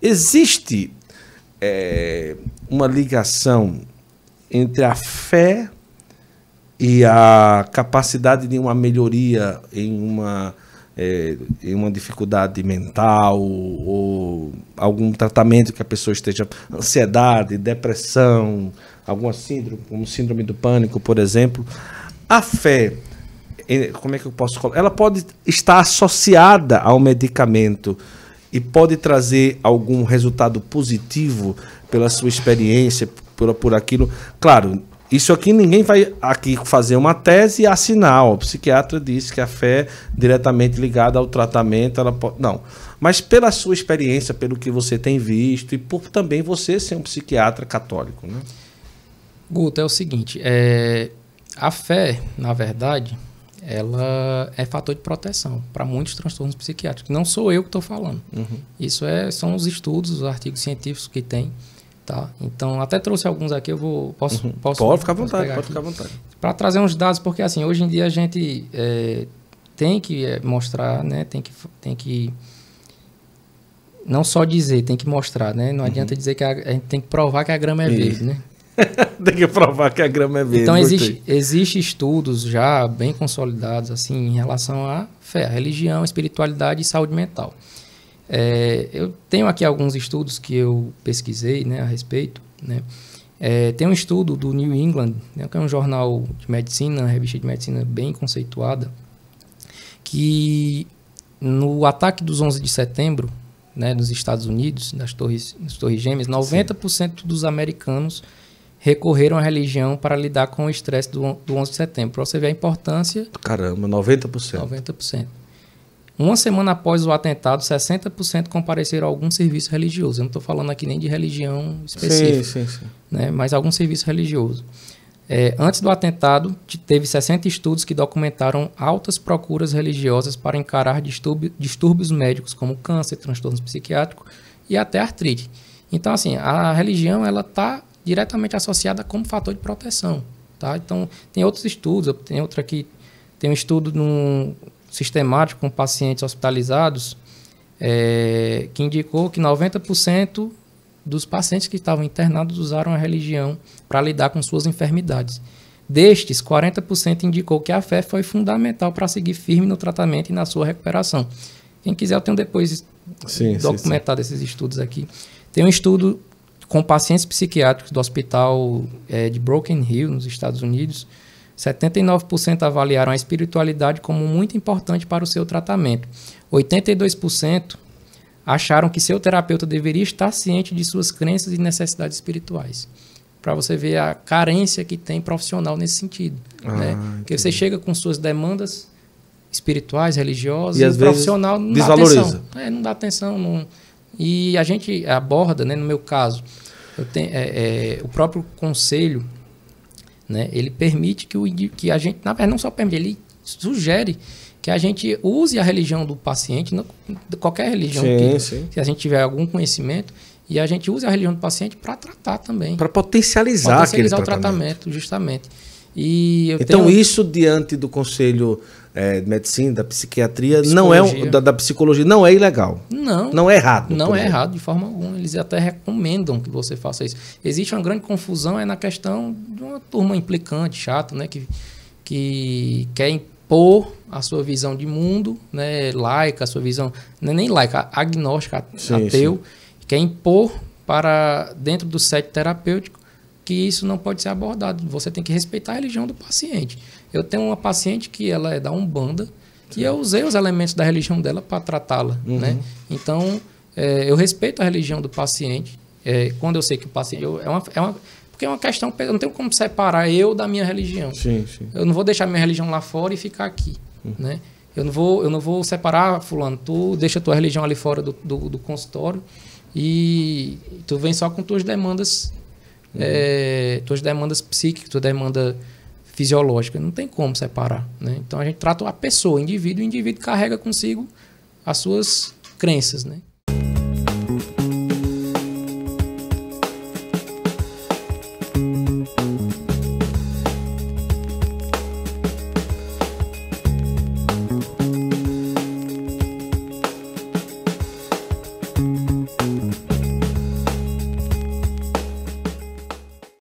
Existe é, uma ligação entre a fé e a capacidade de uma melhoria em uma, é, em uma dificuldade mental ou algum tratamento que a pessoa esteja. ansiedade, depressão, alguma síndrome, como síndrome do pânico, por exemplo. A fé, é, como é que eu posso. Ela pode estar associada ao medicamento e pode trazer algum resultado positivo pela sua experiência, por, por aquilo. Claro, isso aqui ninguém vai aqui fazer uma tese e assinar. O psiquiatra disse que a fé diretamente ligada ao tratamento, ela pode... não. Mas pela sua experiência, pelo que você tem visto e por também você ser um psiquiatra católico, né? Guto, é o seguinte, é... a fé, na verdade, ela é fator de proteção para muitos transtornos psiquiátricos. Não sou eu que estou falando. Uhum. Isso é, são os estudos, os artigos científicos que tem. Tá? Então, até trouxe alguns aqui, eu vou... Posso, uhum. posso, pode ficar à vontade, pode ficar à vontade. Para trazer uns dados, porque assim, hoje em dia a gente é, tem que é, mostrar, né? tem, que, tem que... Não só dizer, tem que mostrar, né? Não uhum. adianta dizer que a, a, gente tem que provar que a grama é verde, né? Tem que provar que a grama é verde. Então, existem existe estudos já bem consolidados assim em relação à fé, à religião, à espiritualidade e saúde mental. É, eu tenho aqui alguns estudos que eu pesquisei né, a respeito. Né? É, tem um estudo do New England, né, que é um jornal de medicina, revista de medicina bem conceituada, que no ataque dos 11 de setembro, né, nos Estados Unidos, nas torres, nas torres gêmeas, 90% Sim. dos americanos recorreram à religião para lidar com o estresse do, do 11 de setembro. Para você ver a importância. Caramba, 90%. 90%. Uma semana após o atentado, 60% compareceram a algum serviço religioso. Eu não estou falando aqui nem de religião específica, sim, sim, sim. Né? mas algum serviço religioso. É, antes do atentado, teve 60 estudos que documentaram altas procuras religiosas para encarar distúrbio, distúrbios médicos como câncer, transtornos psiquiátricos e até artrite. Então, assim, a religião ela está diretamente associada como fator de proteção. Tá? Então, tem outros estudos, tem outro aqui, tem um estudo num, sistemático com pacientes hospitalizados é, que indicou que 90% dos pacientes que estavam internados usaram a religião para lidar com suas enfermidades. Destes, 40% indicou que a fé foi fundamental para seguir firme no tratamento e na sua recuperação. Quem quiser, eu tenho depois sim, documentado sim, sim. esses estudos aqui. Tem um estudo com pacientes psiquiátricos do hospital é, de Broken Hill, nos Estados Unidos, 79% avaliaram a espiritualidade como muito importante para o seu tratamento. 82% acharam que seu terapeuta deveria estar ciente de suas crenças e necessidades espirituais. Para você ver a carência que tem profissional nesse sentido. Ah, né? Porque você chega com suas demandas espirituais, religiosas, e, e o profissional não desvaloriza. dá atenção. É, não dá atenção, não e a gente aborda, né, no meu caso, tenho, é, é, o próprio conselho, né, ele permite que, o, que a gente, na verdade, não só permite, ele sugere que a gente use a religião do paciente, qualquer religião sim, que, sim. a gente tiver algum conhecimento, e a gente use a religião do paciente para tratar também. Para potencializar, potencializar aquele o tratamento, tratamento justamente. E então, tenho... isso diante do conselho é, medicina, da psiquiatria, não é da, da, psicologia, não é ilegal. Não. Não é errado. Não é errado de forma alguma. Eles até recomendam que você faça isso. Existe uma grande confusão é na questão de uma turma implicante, chata, né, que, que quer impor a sua visão de mundo, né, laica, a sua visão, não é nem laica, agnóstica, sim, ateu, sim. quer impor para dentro do set terapêutico que isso não pode ser abordado. Você tem que respeitar a religião do paciente. Eu tenho uma paciente que ela é da Umbanda Sim. e eu usei os elementos da religião dela para tratá-la, uhum. né? Então, é, eu respeito a religião do paciente. É, quando eu sei que o paciente... Eu, é, uma, é uma, porque é uma questão... Eu não tenho como separar eu da minha religião. Sim, sim. Eu não vou deixar minha religião lá fora e ficar aqui, uhum. né? Eu não vou, eu não vou separar, ah, fulano, tu deixa tua religião ali fora do, do, do consultório e tu vem só com tuas demandas Uhum. É, tuas demandas psíquicas, tua demanda fisiológica. Não tem como separar. Né? Então a gente trata a pessoa, o indivíduo, e o indivíduo carrega consigo as suas crenças. Né?